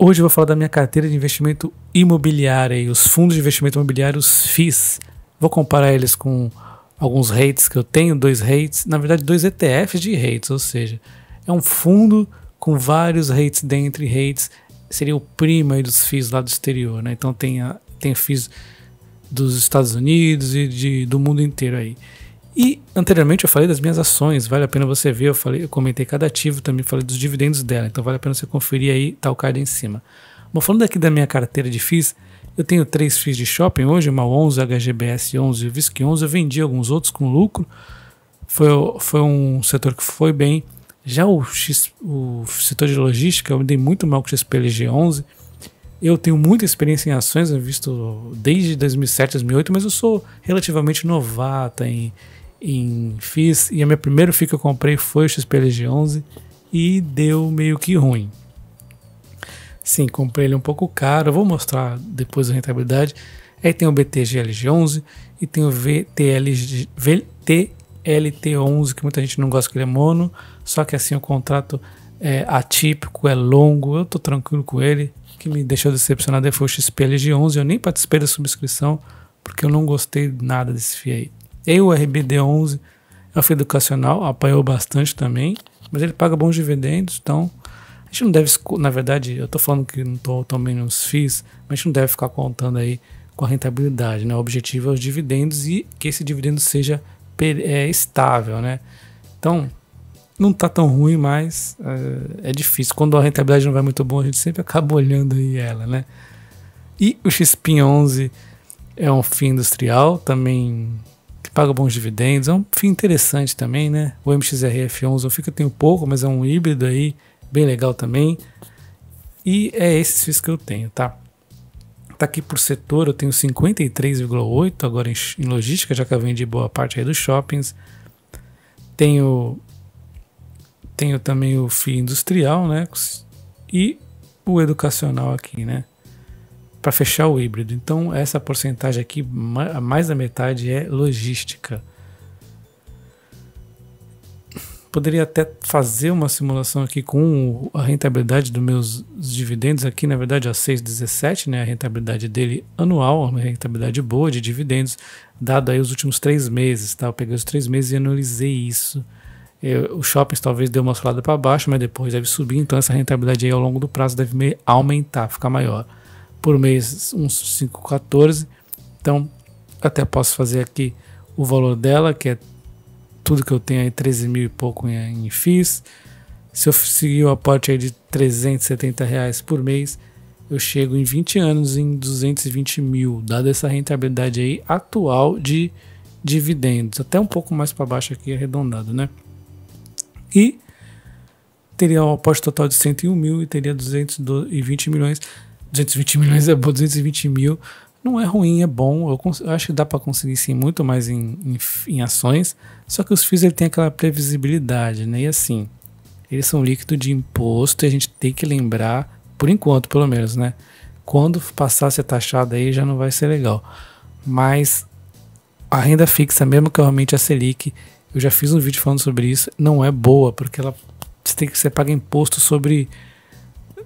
Hoje eu vou falar da minha carteira de investimento imobiliário e os fundos de investimento imobiliário, os FIIs. Vou comparar eles com alguns REITs que eu tenho, dois REITs, na verdade dois ETFs de REITs, ou seja, é um fundo com vários REITs dentro e REITs seria o primo dos FIIs lá do exterior, né? Então tem, a, tem FIIs dos Estados Unidos e de, do mundo inteiro aí. E anteriormente eu falei das minhas ações, vale a pena você ver, eu falei, eu comentei cada ativo, também falei dos dividendos dela, então vale a pena você conferir aí, tá card em cima. Bom, falando aqui da minha carteira de FIIs, eu tenho três FIIs de shopping hoje, uma 11, HGBS 11 e VISC 11, eu vendi alguns outros com lucro, foi, foi um setor que foi bem. Já o, X, o setor de logística, eu me dei muito mal com o XPLG 11, eu tenho muita experiência em ações, eu visto desde 2007, 2008, mas eu sou relativamente novata em em FIS e a minha primeira FI que eu comprei foi o XPLG11 e deu meio que ruim. Sim, comprei ele um pouco caro, vou mostrar depois a rentabilidade. Aí tem o BTGLG11 e tem o VTLG, VTLT11, que muita gente não gosta que ele é mono, só que assim o contrato é atípico, é longo, eu tô tranquilo com ele. O que me deixou decepcionado é foi o XPLG11, eu nem participei da subscrição porque eu não gostei nada desse FI aí. E o RBD11 é um foi educacional, apanhou bastante também, mas ele paga bons dividendos, então a gente não deve, na verdade, eu estou falando que não estou também nos FIIs, mas a gente não deve ficar contando aí com a rentabilidade, né? O objetivo é os dividendos e que esse dividendo seja é, estável, né? Então, não está tão ruim, mas é, é difícil. Quando a rentabilidade não vai muito boa, a gente sempre acaba olhando aí ela, né? E o XP11 é um fim industrial, também paga bons dividendos. É um FII interessante também, né? O MXRF11 fica tem um pouco, mas é um híbrido aí, bem legal também. E é esses FIIs que eu tenho, tá? Tá aqui por setor, eu tenho 53,8 agora em, em logística, já que eu vendi boa parte aí dos shoppings. Tenho tenho também o FII industrial, né? E o educacional aqui, né? para fechar o híbrido. Então, essa porcentagem aqui, mais da metade, é logística. Poderia até fazer uma simulação aqui com a rentabilidade dos meus dividendos aqui, na verdade, a 6,17, né? A rentabilidade dele anual, uma rentabilidade boa de dividendos, dado aí os últimos três meses, tá? Eu peguei os três meses e analisei isso. Eu, o shopping talvez deu uma solada para baixo, mas depois deve subir, então essa rentabilidade aí ao longo do prazo deve aumentar, ficar maior por mês uns 5,14. Então, até posso fazer aqui o valor dela, que é tudo que eu tenho aí, 13 mil e pouco em, em FIIs. Se eu seguir o aporte aí de 370 reais por mês, eu chego em 20 anos em 220 mil, dada essa rentabilidade aí atual de dividendos, até um pouco mais para baixo aqui arredondado, né? E teria um aporte total de 101 mil e teria 220 milhões 220 milhões é bom, 220 mil não é ruim, é bom. Eu, eu acho que dá para conseguir sim muito mais em, em, em, ações. Só que os FIIs ele tem aquela previsibilidade, né? E assim, eles são líquido de imposto e a gente tem que lembrar, por enquanto pelo menos, né? Quando passar a ser taxado aí já não vai ser legal. Mas a renda fixa, mesmo que realmente a Selic, eu já fiz um vídeo falando sobre isso, não é boa, porque ela você tem que você paga imposto sobre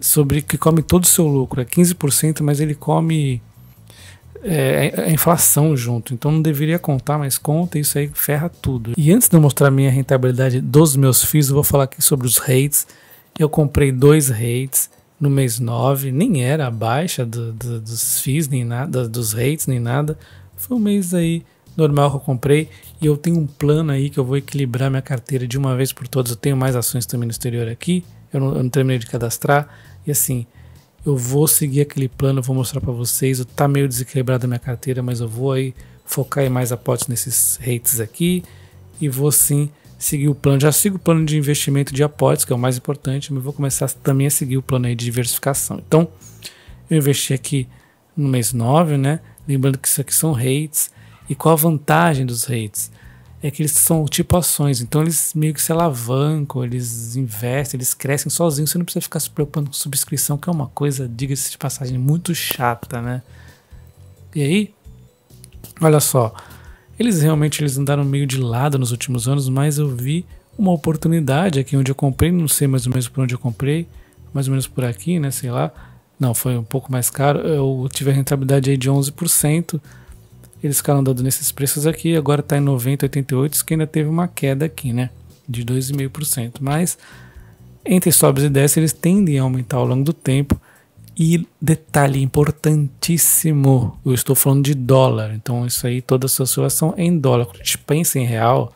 sobre que come todo o seu lucro, é 15%, mas ele come é, a é, é inflação junto, então não deveria contar, mas conta, isso aí ferra tudo. E antes de eu mostrar minha rentabilidade dos meus FIIs, eu vou falar aqui sobre os rates. Eu comprei dois rates no mês 9, nem era a baixa do, do, dos FIIs, nem nada, dos rates, nem nada. Foi um mês aí normal que eu comprei e eu tenho um plano aí que eu vou equilibrar minha carteira de uma vez por todas. Eu tenho mais ações também no exterior aqui, eu não, eu não terminei de cadastrar, assim, eu vou seguir aquele plano, vou mostrar para vocês. Eu tá meio desequilibrado a minha carteira, mas eu vou aí focar em mais aportes nesses rates aqui e vou sim seguir o plano. Já sigo o plano de investimento de aportes, que é o mais importante, mas vou começar também a seguir o plano aí de diversificação. Então, eu investi aqui no mês 9, né? Lembrando que isso aqui são rates. E qual a vantagem dos rates? é que eles são tipo ações, então eles meio que se alavancam, eles investem, eles crescem sozinhos, você não precisa ficar se preocupando com subscrição, que é uma coisa, diga-se de passagem, muito chata, né? E aí, olha só, eles realmente eles andaram meio de lado nos últimos anos, mas eu vi uma oportunidade aqui onde eu comprei, não sei mais ou menos por onde eu comprei, mais ou menos por aqui, né, sei lá. Não, foi um pouco mais caro, eu tive a rentabilidade aí de 11%, eles ficaram andando nesses preços aqui, agora está em 90,88, que ainda teve uma queda aqui, né? De 2,5%. Mas entre sobres e desce, eles tendem a aumentar ao longo do tempo. E detalhe importantíssimo, eu estou falando de dólar, então isso aí, toda a sua situação é em dólar. Quando a gente pensa em real,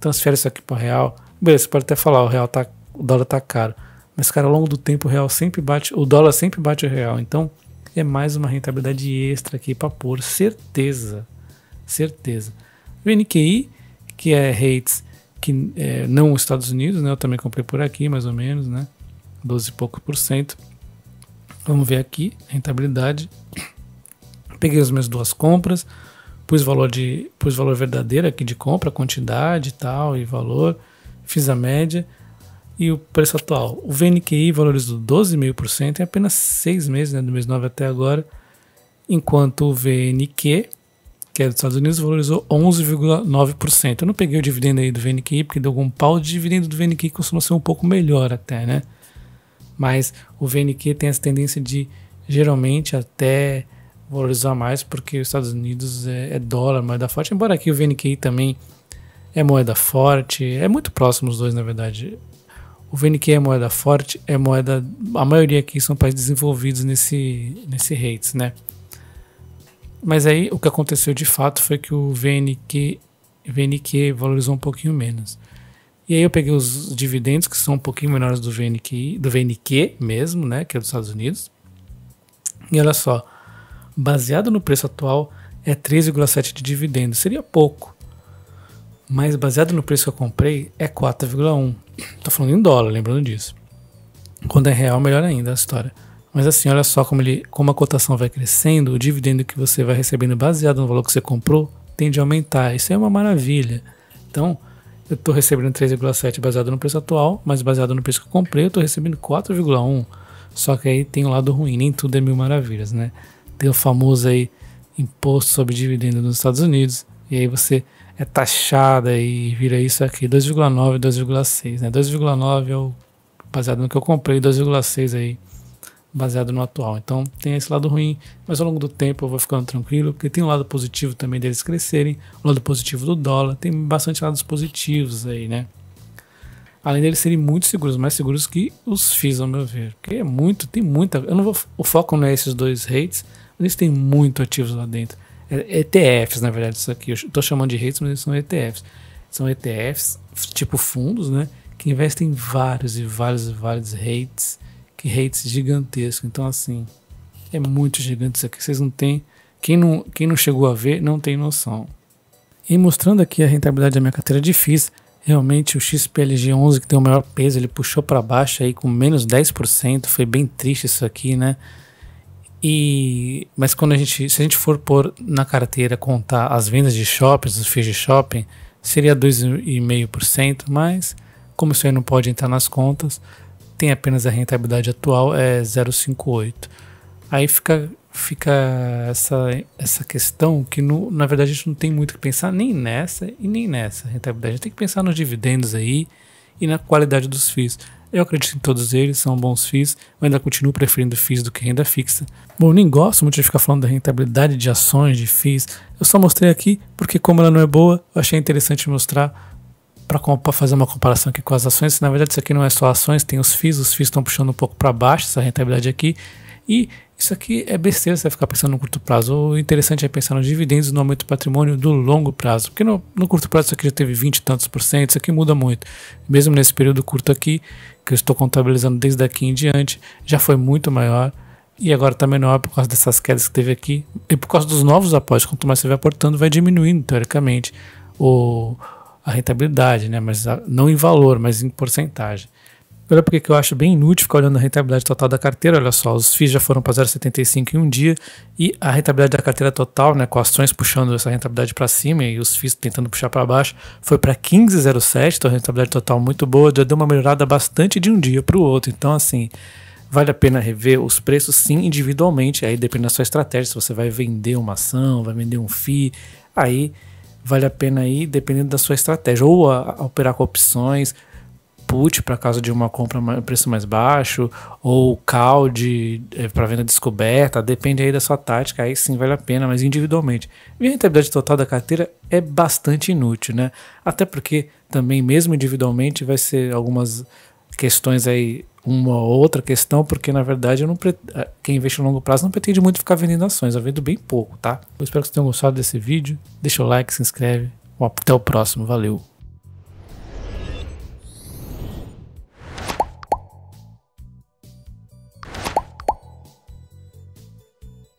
transfere isso aqui para real, beleza, você pode até falar, o real tá, o dólar tá caro, mas cara, ao longo do tempo o real sempre bate, o dólar sempre bate o real, então é mais uma rentabilidade extra aqui para pôr, certeza. Certeza. VNQI, que é rates que é, não os Estados Unidos, né? Eu também comprei por aqui, mais ou menos, né? 12 e pouco por cento. Vamos ver aqui, rentabilidade. Peguei as minhas duas compras, pus valor de, pus valor verdadeiro aqui de compra, quantidade e tal e valor, fiz a média e o preço atual. O VNQI valorizou 12,5% em apenas 6 meses, né, do mês 9 até agora, enquanto o VNQ, que é dos Estados Unidos, valorizou 11,9%. Eu não peguei o dividendo aí do VNQI, porque deu algum pau. O dividendo do VNQI costuma ser um pouco melhor até, né? Mas o VNQ tem essa tendência de, geralmente, até valorizar mais, porque os Estados Unidos é, é dólar, moeda forte, embora aqui o VNQI também é moeda forte, é muito próximo os dois, na verdade. O VNQ é moeda forte, é moeda. A maioria aqui são países desenvolvidos nesse, nesse rates, né? Mas aí o que aconteceu de fato foi que o VNQ, VNQ valorizou um pouquinho menos. E aí eu peguei os dividendos, que são um pouquinho menores do VNQ, do VNQ mesmo, né? Que é dos Estados Unidos. E olha só, baseado no preço atual, é 3,7 de dividendos, Seria pouco. Mas baseado no preço que eu comprei, é 4,1. Tô falando em dólar, lembrando disso. Quando é real, melhor ainda a história. Mas assim, olha só como, ele, como a cotação vai crescendo, o dividendo que você vai recebendo baseado no valor que você comprou tende a aumentar. Isso é uma maravilha. Então, eu estou recebendo 3,7 baseado no preço atual, mas baseado no preço que eu comprei, eu estou recebendo 4,1. Só que aí tem o um lado ruim, nem tudo é mil maravilhas, né? Tem o famoso aí imposto sobre dividendo nos Estados Unidos, e aí você é taxada e vira isso aqui, 2,9, 2,6, né? 2,9 é o baseado no que eu comprei, 2,6 aí baseado no atual. Então tem esse lado ruim, mas ao longo do tempo eu vou ficando tranquilo, porque tem um lado positivo também deles crescerem, o lado positivo do dólar, tem bastante lados positivos aí, né? Além deles serem muito seguros, mais seguros que os FIIs, ao meu ver. Porque é muito, tem muita. Eu não vou, o foco não é esses dois rates, eles têm muito ativos lá dentro. É, ETFs, na verdade, isso aqui. Eu estou chamando de REITs, mas eles são ETFs. São ETFs, tipo fundos, né? Que investem em vários e vários e vários REITs. Que REITs gigantesco. Então, assim, é muito gigante isso aqui. Vocês não têm. Quem não, quem não chegou a ver, não tem noção. E mostrando aqui a rentabilidade da minha carteira de FIIs, realmente o XPLG11, que tem o maior peso, ele puxou para baixo aí com menos 10%. Foi bem triste isso aqui, né? E, mas quando a gente, se a gente for pôr na carteira contar as vendas de shoppings, os fees de shopping, seria 2,5%, mas como isso aí não pode entrar nas contas, tem apenas a rentabilidade atual é 0,58. Aí fica fica essa, essa questão que no, na verdade a gente não tem muito que pensar nem nessa e nem nessa rentabilidade. A gente tem que pensar nos dividendos aí e na qualidade dos FIIs. Eu acredito em todos eles, são bons FIIs, mas ainda continuo preferindo FIIs do que renda fixa. Bom, nem gosto muito de ficar falando da rentabilidade de ações, de FIIs. Eu só mostrei aqui porque como ela não é boa, eu achei interessante mostrar para fazer uma comparação aqui com as ações. Na verdade, isso aqui não é só ações, tem os FIIs, os FIIs estão puxando um pouco para baixo essa rentabilidade aqui. E isso aqui é besteira você ficar pensando no curto prazo. O interessante é pensar nos dividendos no aumento do patrimônio do longo prazo. Porque no, no curto prazo isso aqui já teve 20 e tantos por cento, isso aqui muda muito. Mesmo nesse período curto aqui, que eu estou contabilizando desde daqui em diante, já foi muito maior e agora está menor por causa dessas quedas que teve aqui e por causa dos novos aportes. Quanto mais você vai aportando, vai diminuindo, teoricamente, o, a rentabilidade, né? mas a, não em valor, mas em porcentagem. Olha porque que eu acho bem inútil ficar olhando a rentabilidade total da carteira. Olha só, os FIIs já foram para 0,75 em um dia e a rentabilidade da carteira total, né, com ações puxando essa rentabilidade para cima e os FIIs tentando puxar para baixo, foi para 15,07. Então, a rentabilidade total muito boa, já deu uma melhorada bastante de um dia para o outro. Então, assim, vale a pena rever os preços sim individualmente. Aí depende da sua estratégia, se você vai vender uma ação, vai vender um FII, aí vale a pena aí dependendo da sua estratégia, ou a, a operar com opções put para caso de uma compra a preço mais baixo, ou call de é, eh, para venda descoberta, depende aí da sua tática, aí sim vale a pena, mas individualmente. E a rentabilidade total da carteira é bastante inútil, né? Até porque também mesmo individualmente vai ser algumas questões aí uma outra questão, porque na verdade eu não pre... Eh, quem investe a longo prazo não pretende muito ficar vendendo ações, eu vendo bem pouco, tá? Eu espero que vocês tenham gostado desse vídeo. Deixa o like, se inscreve. Até o próximo, valeu!